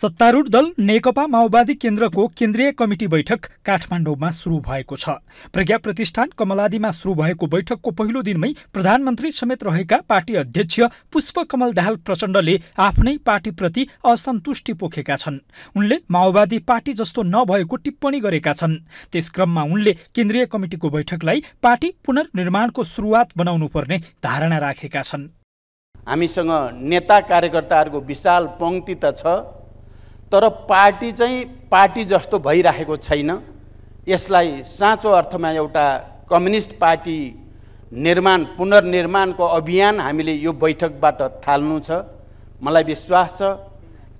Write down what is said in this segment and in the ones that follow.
सत्तारूढ दल नेकपा माओवादी केन्द्रको केन्द्रीय कमिटी बैठक काठमाडौँमा सुरु भएको छ प्रज्ञा प्रतिष्ठान कमलादीमा सुरु भएको बैठकको पहिलो दिनमै प्रधानमन्त्री समेत रहेका पार्टी अध्यक्ष पुष्पकमल दाहाल प्रचण्डले आफ्नै पार्टीप्रति असन्तुष्टि पोखेका छन् उनले माओवादी पार्टी जस्तो नभएको टिप्पणी गरेका छन् त्यसक्रममा उनले केन्द्रीय कमिटिको बैठकलाई पार्टी पुनर्निर्माणको सुरुवात पर्ने धारणा राखेका छन् हामीसँग नेता कार्यकर्ताहरूको विशाल पङ्क्ति त छ तर पार्टी चाहिँ पार्टी जस्तो भइराखेको छैन यसलाई साँचो अर्थमा एउटा कम्युनिस्ट पार्टी निर्माण पुनर्निर्माणको अभियान हामीले यो बैठकबाट थाल्नु छ मलाई विश्वास छ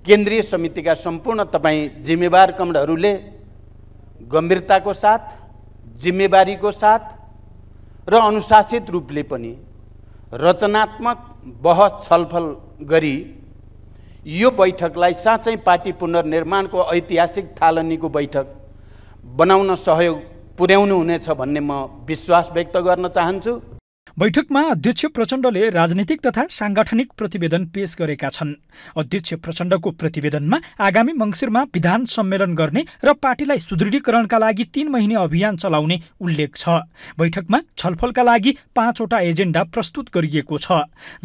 केन्द्रीय समितिका सम्पूर्ण तपाईँ जिम्मेवार कमहरूले गम्भीरताको साथ जिम्मेवारीको साथ र अनुशासित रूपले पनि रचनात्मक बहस छलफल गरी यो बैठकलाई साँच्चै पार्टी पुनर्निर्माणको ऐतिहासिक थालनीको बैठक बनाउन सहयोग पुर्याउनु हुनेछ भन्ने म विश्वास व्यक्त गर्न चाहन्छु बैठकमा अध्यक्ष प्रचण्डले राजनीतिक तथा साङ्गठनिक प्रतिवेदन पेश गरेका छन् अध्यक्ष प्रचण्डको प्रतिवेदनमा आगामी मङ्सिरमा विधान सम्मेलन गर्ने र पार्टीलाई सुदृढीकरणका लागि तीन महिने अभियान चलाउने उल्लेख छ बैठकमा छलफलका लागि पाँचवटा एजेन्डा प्रस्तुत गरिएको छ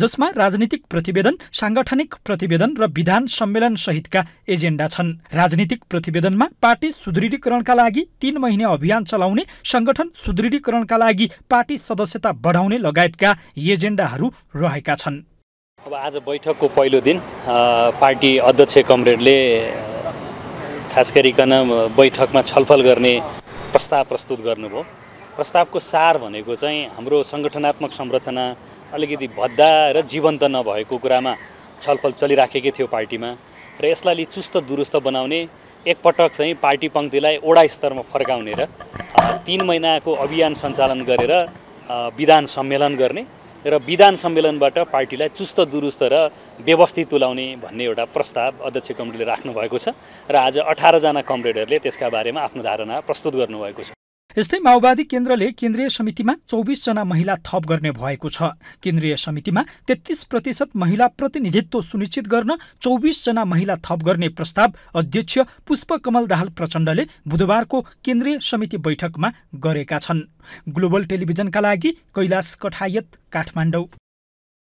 जसमा राजनीतिक प्रतिवेदन साङ्गठनिक प्रतिवेदन र विधान सम्मेलन सहितका एजेन्डा छन् राजनीतिक प्रतिवेदनमा पार्टी सुदृढीकरणका लागि तीन महिने अभियान चलाउने सङ्गठन सुदृढीकरणका लागि पार्टी सदस्यता बढाउने गर्ने लगायतका एजेन्डाहरू रहेका छन् अब आज बैठकको पहिलो दिन पार्टी अध्यक्ष कमरेडले खास गरिकन बैठकमा छलफल गर्ने प्रस्ताव प्रस्तुत गर्नुभयो प्रस्तावको सार भनेको चाहिँ हाम्रो सङ्गठनात्मक संरचना अलिकति भद्दा र जीवन्त नभएको कुरामा छलफल चलिराखेकै थियो पार्टीमा र यसलाई चुस्त दुरुस्त बनाउने एकपटक चाहिँ पार्टी पङ्क्तिलाई ओडा स्तरमा फर्काउने र तिन महिनाको अभियान सञ्चालन गरेर विधान सम्मेलन गर्ने र विधान सम्मेलनबाट पार्टीलाई चुस्त दुरुस्त र व्यवस्थित तुलाउने भन्ने एउटा प्रस्ताव अध्यक्ष कमरेडले राख्नुभएको छ र आज अठारजना कमरेडहरूले त्यसका बारेमा आफ्नो धारणा प्रस्तुत गर्नुभएको छ यस्तै माओवादी केन्द्रले केन्द्रीय समितिमा चौबिसजना महिला थप गर्ने भएको छ केन्द्रीय समितिमा तेत्तिस प्रतिशत महिला प्रतिनिधित्व सुनिश्चित गर्न चौबिसजना महिला थप गर्ने प्रस्ताव अध्यक्ष पुष्पकमल दाहाल प्रचण्डले बुधबारको केन्द्रीय समिति बैठकमा गरेका छन् ग्लोबल टेलिभिजनका लागि कैलाश कठायत काठमाडौँ